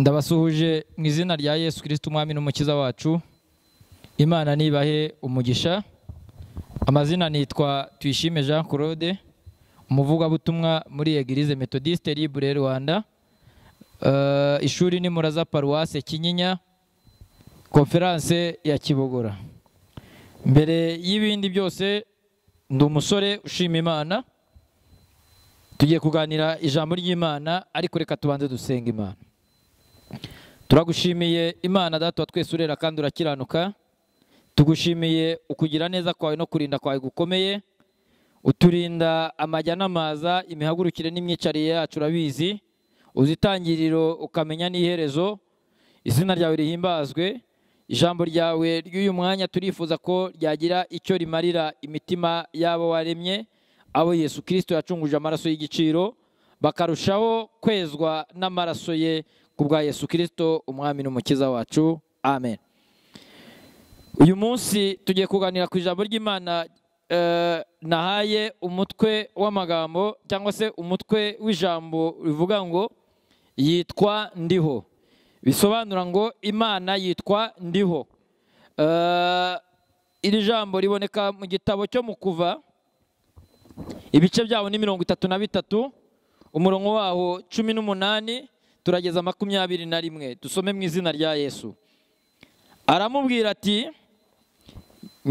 ndabasuhuje mu izina rya yesu kirisiti umwami n'umukiza wacu imana nibahe umugisha amazina nitwa tuyishime jean claude umuvugabutumwa muri egirize metodiste libre rwanda eh, ishuri ni muraza paruwase kinyinya konferanse ya kibogora mbere y'ibindi byose ndi umusore ushima imana tugiye kuganira ijambo ry'imana ariko reka tubanze dusenga imana turagushimiye imana data twese urera kandi urakiranuka tugushimiye ukugira neza kwawe no kurinda kwawe gukomeye uturinda amajya n'amaza imihagurukire n'imyicarire yacu urabizi uzitangiriro ukamenya n'iherezo izina ryawe rihimbazwe ijambo ryawe ry'uyu mwanya turifuza ko ryagira icyo rimarira imitima y'abo waremye abo yesu kirisito yacunguje amaraso y'igiciro bakarushaho kwezwa n'amaraso ye bwa Yesu kirisito umwami n'umukiza wacu amen uyu munsi tugiye kuganira ku ijambo ry'imana eh, nahaye umutwe w'amagambo cyangwa se umutwe w'ijambo rivuga ngo yitwa ndiho bisobanura ngo imana yitwa ndiho eh, iri jambo riboneka mu gitabo cyo mu kuva ibice byabo ni mirongo itatu na bitatu umurongo waho cumi n'umunani turageza makumyabiri na rimwe dusome mu izina rya yesu aramubwira ati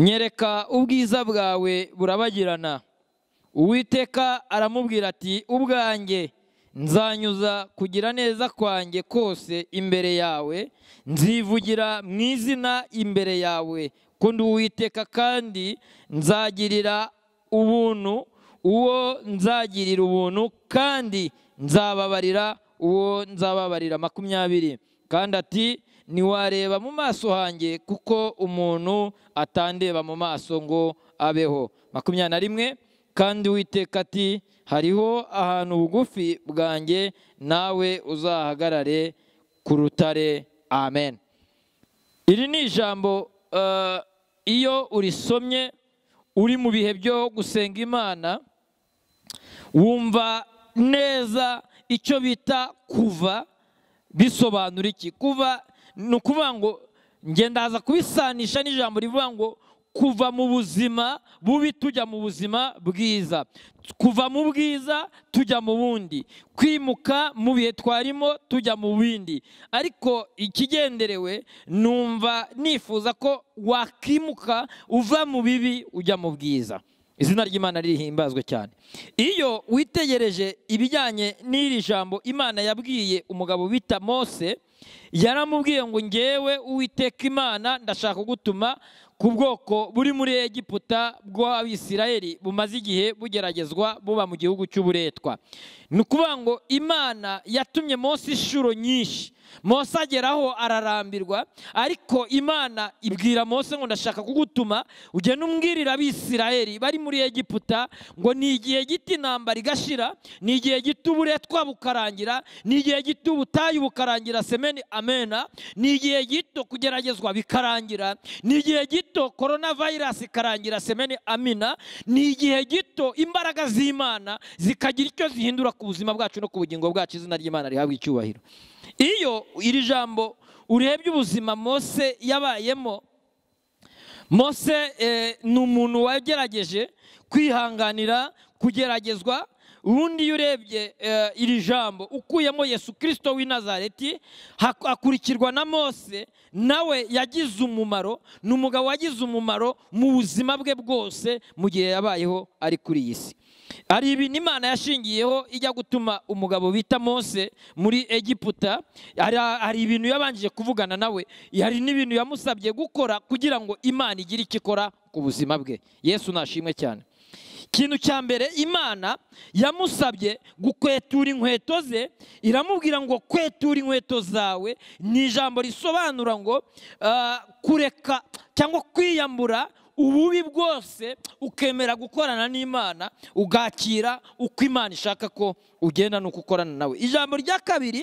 nyereka ubwiza bwawe burabagirana uwiteka aramubwira ati ubwanjye nzanyuza kugira neza kwanjye kose imbere yawe nzivugira mu izina imbere yawe ko ndi uwiteka kandi nzagirira ubuntu uwo nzagirira ubuntu kandi nzababarira uwo nzababarira makumyabiri kandi ati ntiwareba mu maso hanjye kuko umuntu atandeba mu maso ngo abeho makumyabiri na rimwe kandi witeka ati hariho ahantu bugufi bwanjye nawe uzahagarare ku rutare amen iri ni ijambo eh, iyo urisomye uri mu bihe byo gusenga imana wumva neza icyo bita kuva bisobanura iki kuva ni ukuvuga ngo ngendaza kubisanisha n'ijambo rivuga ngo kuva mu buzima bubi tujya mu buzima bwiza kuva mu bwiza tujya mu bundi kwimuka mu bihe twarimo tujya mu bindi ariko ikigenderewe numva nifuza ko wakimuka uva mu bibi ujya mu bwiza izina ry'imana rihimbazwe cyane iyo witegereje ibijyanye n'iri jambo imana yabwiye umugabo bita mose yaramubwiye ngo ngewe uwiteka imana ndashaka gutuma ku bwoko buri muri egiputa bw'abisirayeli bumaze igihe bugeragezwa buba mu gihugu cy'uburetwa ni ukuvuga ngo imana yatumye mose inshuro nyinshi mose ageraho ararambirwa ariko imana ibwira mose ngo ndashaka kugutuma ugenda umbwirira abisirayeli bari muri egiputa ngo ni igihe gito intambara igashira ni igihe gito uburetwa bukarangira ni igihe gito ubutayu bukarangira semeni amena ni igihe gito kugeragezwa bikarangira ni igihe gito korona vayirasi ikarangira semeni amina ni igihe gito imbaraga z'imana zikagira icyo zihindura ku buzima bwacu no ku bugingo bwacu izina ry'imana rihabwa icyubahiro iyo iri jambo urebye ubuzima mose yabayemo mose eh, ni umuntu wagerageje kwihanganira kugeragezwa ubundi iyo urebye eh, iri jambo ukuyemo yesu kirisito w'i nazareti hakurikirwa na mose nawe yagize umumaro ni umugabo wagize umumaro mu buzima bwe bwose mu gihe yabayeho ari kuri iyi si hari ibintu imana yashingiyeho ijya gutuma umugabo bita mose muri egiputa hari ibintu yabanje kuvugana nawe hari n'ibintu yamusabye gukora kugira ngo imana igire icyo ikora ku buzima bwe yesu nashimwe cyane ikintu cya mbere imana yamusabye gukwetura inkweto ze iramubwira ngo kwetura inkweto zawe ni ijambo risobanura ngo ah, kureka cyangwa kwiyambura ububi bwose ukemera gukorana n'imana ugakira uko imana ishaka ko ugenda n'uko ukorana nawe ijambo rya kabiri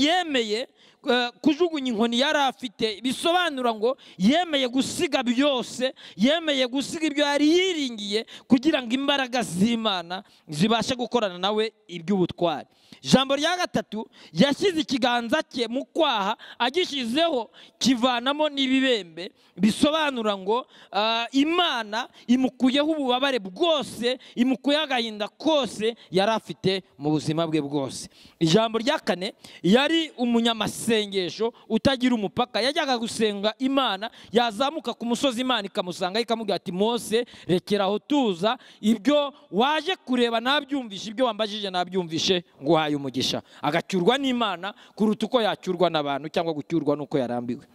yemeye Eh, kujugunya inkoni yari afite bisobanura ngo yemeye gusiga byose yemeye gusiga ibyo yari yiringiye kugira ngo imbaraga z'imana zibashe gukorana nawe iby'ubutwari ijambo rya gatatu yashyize ikiganza cye mu kwaha agishyizeho kivanamo n'ibibembe bisobanura ngo eh, imana imukuyeho ububabare bwose imukuyeho agahinda kose yari afite mu buzima bwe bwose ijambo rya kane yari umunyamasi isengesho utagira umupaka yajyaga gusenga imana yazamuka ku musozi imana ikamusanga ikamubwira ati mose rekera aho tuza ibyo waje kureba nabyumvishe ibyo wambajije nabyumvishe ngo uhaye umugisha agacyurwa n'imana kuruta uko yacyurwa n'abantu cyangwa gucyurwa n'uko yarambiwe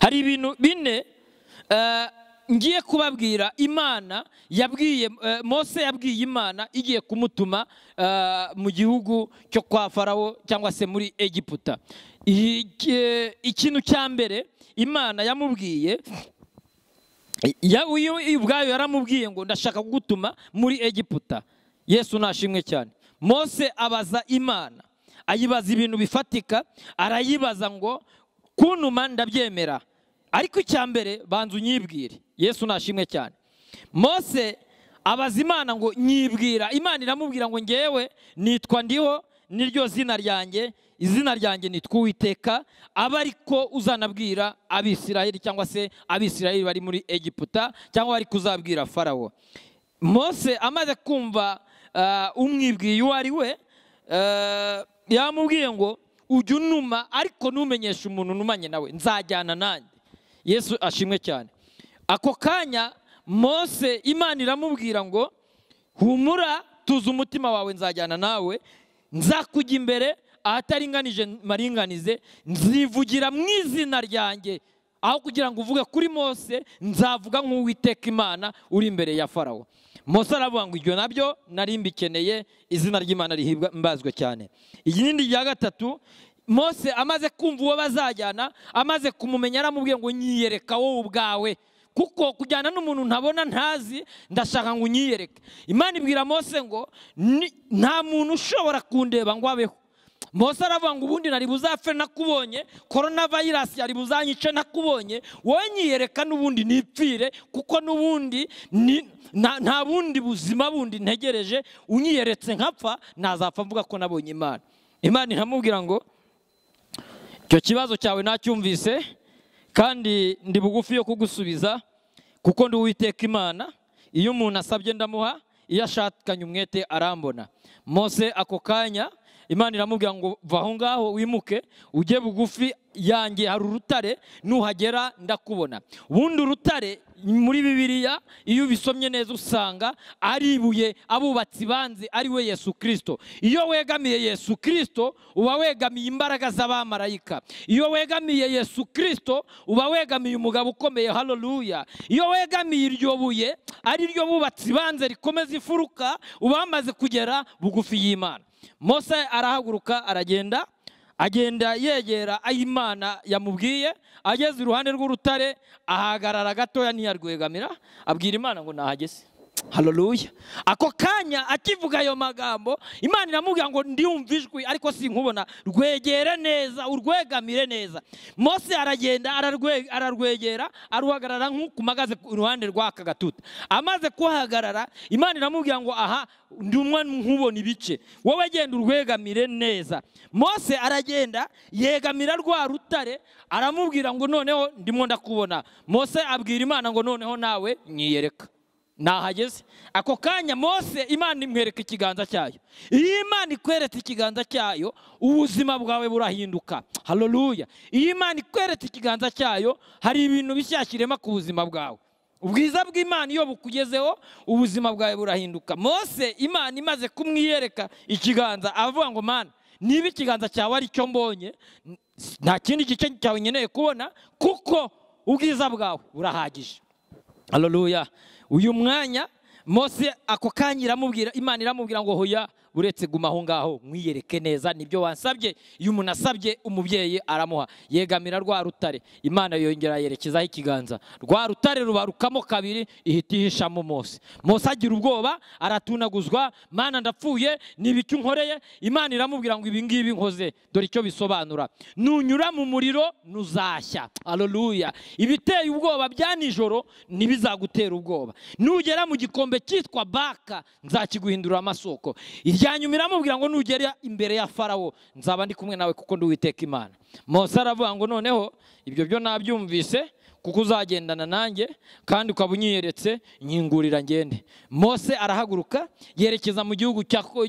hari ibintu bine eh, ngiye kubabwira imana yabwiye eh, mose yabwiye imana igiye kumutuma eh, mu gihugu cyo kwa farawo cyangwa se muri egiputa ikintu cya mbere imana yamubwiye uyu ubwayo yaramubwiye ngo ndashaka gutuma muri egiputa yesu nashimwe cyane mose abaza imana ayibaza ibintu bifatika arayibaza ngo kunuma ndabyemera ariko icya mbere banza unyibwire yesu nashimwe cyane mose abaza imana ngo nyibwira imana iramubwira ngo ngewe nitwa ndiho ryo zina ryanjye izina ryanjye ni tw'uwiteka aba ariko uzanabwira Abisirayeli cyangwa se Abisirayeli bari muri egiputa cyangwa ari kuzabwira farawo mose amaze kumva uh, umwibwiye uwo ari we uh, yamubwiye ngo ujye unuma ariko ntumenyeshe umuntu unumanye nawe nzajyana nanjye yesu ashimwe cyane ako kanya mose imana iramubwira ngo humura tuzi umutima wawe nzajyana nawe nzakujya imbere ahataringanije maringanize nzivugira mu izina ryanjye aho kugira ngo uvuge kuri mose nzavuga nk'uwiteka imana uri imbere ya farawo mose aravuga ngo ibyo nabyo nari mbikeneye izina ry'imana rihimbazwe cyane iyi ni rya gatatu mose amaze kumva uwo bazajyana amaze kumumenya aramubwiye ngo nyiyereka wowe ubwawe kuko kujyana n'umuntu ntabona ntazi ndashaka ngo unyiyereke imana ibwira mose ngo nta muntu ushobora kundeba ngo abeho mose aravuga ngo ubundi nari buzapfe nakubonye korona vayirasi yari buzanyice nakubonye wowe nyiyereka n'ubundi nipfire kuko n'ubundi nta bundi buzima bundi ntegereje unyiyeretse nkapfa ntazapfa mvuga ko nabonye imana imana iramubwira ngo icyo kibazo cyawe nacyumvise kandi ndi bugufi yo kugusubiza kuko ndi uwiteka imana iyo umuntu asabye ndamuha iyo ashakanye umwete arambona mose ako kanya imana iramubwira ngo va aho ngaho wimuke ujye bugufi yanjye hari urutare nuhagera ndakubona ubundi urutare muri bibiliya iyo ubisomye neza usanga ari ibuye abubatsi banze ari we yesu kirisito iyo wegamiye yesu kirisito uba wegamiye imbaraga z'abamarayika iyo wegamiye yesu kirisito uba wegamiye umugabo ukomeye haroruya iyo wegamiye iryo buye ari ryo bubatsi banze rikomeza imfuruka uba wamaze kugera bugufi y'imana mose arahaguruka aragenda agenda yegera aho imana yamubwiye ageze iruhande rw'urutare ahagarara gatoya ntiyarwegamira abwira imana ngo nahageze haroruya ako kanya akivuga ayo magambo imana iramubwira ngo ndiyumve ijwi ariko si nkubona rwegere neza urwegamire neza mose aragenda ararwegera aruhagarara nk'ukumagaze iruhande rw'aka gatuta amaze kuhagarara imana iramubwira ngo aha ndi ndumwa nkubona ibice wowe genda urwegamire neza mose aragenda yegamira rwa rutare aramubwira ngo noneho ndimo ndakubona mose abwira imana ngo noneho nawe nyiyereka ntahageze ako kanya mose imana imwereka ikiganza cyayo iyo imana ikweretse ikiganza cyayo ubuzima bwawe burahinduka haroruya iyo imana ikweretse ikiganza cyayo hari ibintu bishyashyirema ku buzima bwawe ubwiza bw'imana iyo bukugezeho ubuzima bwawe burahinduka mose imana imaze kumwiyereka ikiganza avuga ngo mana niba ikiganza cyawe ari cyo mbonye nta kindi gice cyawe nkeneye kubona kuko ubwiza bwawe burahagije aleluya uyu mwanya mose ako kanya iramubwira imana iramubwira ngo hoya uretse guma aho ngaho mwiyereke neza nibyo wasabye iyo umuntu asabye umubyeyi aramuha yegamira rwa rutare imana yongera yerekezaho ikiganza rwa rutare rubarukamo kabiri ihita ihishamo Mose Mose agira ubwoba aratunaguzwa mana ndapfuye ibiki nkoreye imana iramubwira ngo ibi ngibi nkoze dore icyo bisobanura nunyura mu muriro nuzashya aleluya ibiteye ubwoba bya nijoro ntibizagutera ubwoba nugera mu gikombe cyitwa baka nzakiguhindura amasoko yanyuma iramubwira ngo nugera imbere ya farawo nzaba ndi kumwe nawe kuko nduwiteka imana mose aravuga ngo noneho ibyo byo nabyumvise kuko uzagendana nanjye kandi ukaba unyiyeretse nyingurira ngende mose arahaguruka yerekeza mu gihugu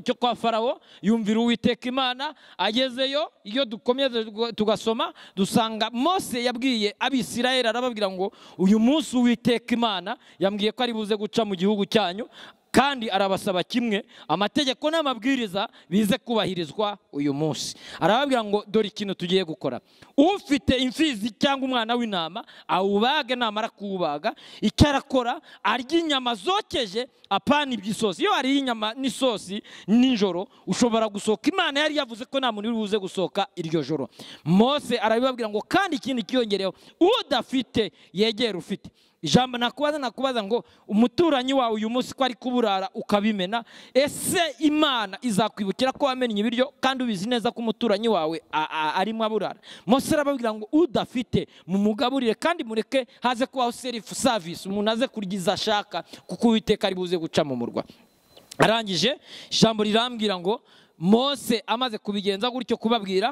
cyo kwa farawo yumvira uwiteka imana agezeyo iyo dukomeze tugasoma dusanga mose yabwiye abisirayeli arababwira ngo uyu munsi uwiteka imana yambwiye ko ari buze guca mu gihugu cyanyu kandi arabasaba kimwe amategeko n'amabwiriza bize kubahirizwa uyu munsi arababwira ngo dore ikintu tugiye gukora ufite imfizi cyangwa umwana w'intama awubage namara kuwubaga icyo arakora arya inyama zokeje apana iby'isosi iyo hariho inyama n'isosi nijoro ushobora gusohoka imana yari yavuze ko nta muntu uri buze gusohoka iryo joro mose arabibabwira ngo kandi ikindi kiyongereho udafite yegera ufite ijambo nakubaza nakubaza ngo umuturanyi wawe uyu munsi ko ari kuburara ukabimena ese imana izakwibukira ko wamenye ibiryo kandi ubizi neza ko umuturanyi wawe arimo aburara mose arababwira ngo udafite mumugaburire kandi mureke haze kubaho serifu savisi umuntu aze kurya izo ashaka kuko uwiteka ari buze guca mu murwa arangije ijambo rirambwira ngo mose amaze kubigenza gutyo kubabwira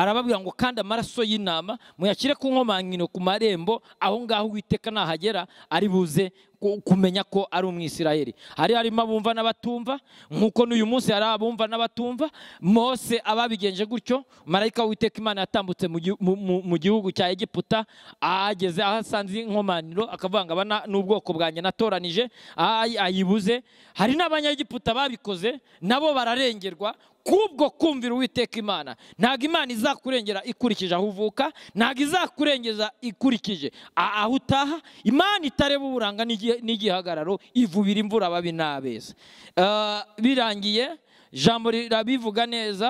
arababwira ngo kandi amaraso y'intama muyashyire ku nkomankino ku marembo aho ngaho uwiteka nahagera ari buze kumenya ko ari umwisirayeli hari harimo abumva n'abatumva nk'uko n'uyu munsi hari abumva n'abatumva mose ababigenje gutyo marayika witeka imana yatambutse mu gihugu cya egiputa ahageze aho asanze inkomaniro akavuga aba n'ubwoko bwanjye natoranije ayibuze hari n'abanyagiputa babikoze nabo bararengerwa kubwo kumvira uwiteka imana ntabwo imana izakurengera ikurikije aho uvuka ntabwo izakurengeza ikurikije aho utaha imana itareba uburanga n'igihe n'igihagararo ivubira imvura ababi n'abeza eh, birangiye ijambo rirabivuga neza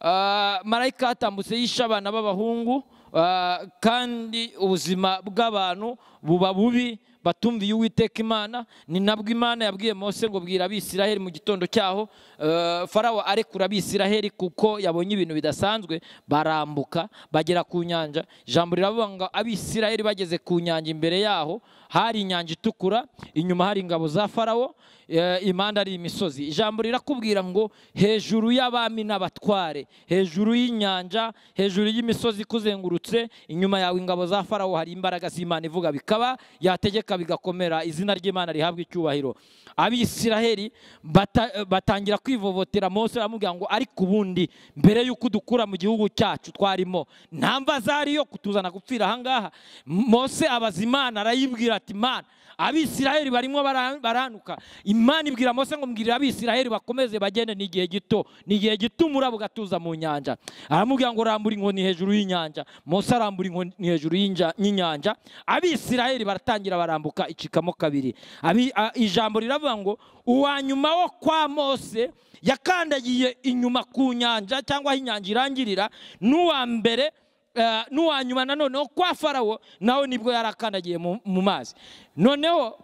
eh, marayika atambutse yishe abana b'abahungu eh, kandi ubuzima bw'abantu buba bubi batumviye uwiteka imana ni nabwo imana yabwiye mose ngo bwira abisiraheli mu gitondo cyaho eh, farawo arekura abisiraheli kuko yabonye ibintu bidasanzwe barambuka bagera ku nyanja ijambo riravuga ngo abisiraheli bageze ku nyanja imbere yaho hari inyanja itukura inyuma hari ingabo za farawo eh, impande ari imisozi ijambo rirakubwira ngo hejuru y'abami n'abatware hejuru y'inyanja hejuru y'imisozi ikuzengurutse inyuma yawe ingabo za farawo hari imbaraga z'imana ivuga bikaba yategeka bigacika bigakomera izina ry'imana rihabwa icyubahiro abisiraheli batangira kwivovotera mose aramubwira ngo ariko ubundi mbere y'uko dukura mu gihugu cyacu twarimo nta mva zari yo kutuzana gupfira ahangaha mose abazimana arayibwira ati mana abisiraheli barimo baranuka imana ibwira mose ngo mbwirire abisiraheli bakomeze bagende ni igihe gito ni igihe gito umurabo ugatuza mu nyanja aramubwira ngo rambura inkoni hejuru y'inyanja mose arambura inkoni hejuru y'inyanja abisiraheli baratangira barambura irambuka icikamo kabiri ijambo riravuga ngo uwa wo kwa mose yakandagiye inyuma ku nyanja cyangwa aho inyanja irangirira n'uwa mbere eh, n'uwa nyuma nanone kwa farawo nawe nibwo yari akandagiye mu mazi noneho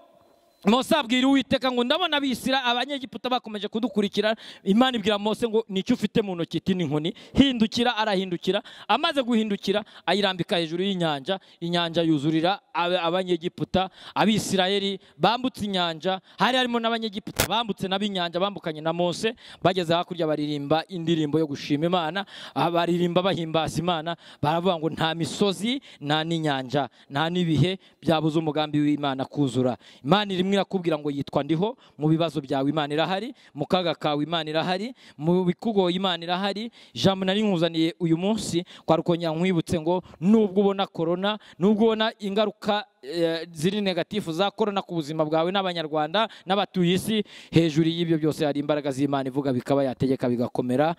Mose abwira uwiteka ngo ndabona abisira abanyegiputa bakomeje kudukurikira imana ibwira Mose ngo nicyo ufite mu ntoki iti n'inkoni hindukira arahindukira amaze guhindukira ayirambika hejuru y'inyanja inyanja yuzurira abanyegiputa abisirayeli bambutse inyanja hari harimo n'abanyegiputa bambutse n'ab'inyanja bambukanye na Mose bageze hakurya baririmba indirimbo yo gushima imana ah, baririmba bahimbaza imana baravuga ngo nta misozi nta n'inyanja nta n'ibihe byabuze umugambi w'imana kuzura imana irimo rimwe irakubwira ngo yitwa ndiho mu bibazo byawe imana irahari mu kaga kawe imana irahari mu bikugoye imana irahari ijambo nari nkuzaniye uyu munsi kwarukongera nkwibutse ngo nubwo ubona korona nubwo ubona ingaruka eh, ziri negatifu za korona ku buzima bwawe n'abanyarwanda n'abatuye isi hejuru y'ibyo byose hari imbaraga z'imana ivuga bikaba yategeka bigakomera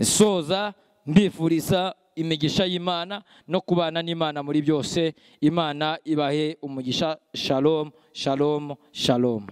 soza mbifuriza imigisha y'imana no kubana n'imana muri byose imana ibahe umugisha shalom, shalom, shalom.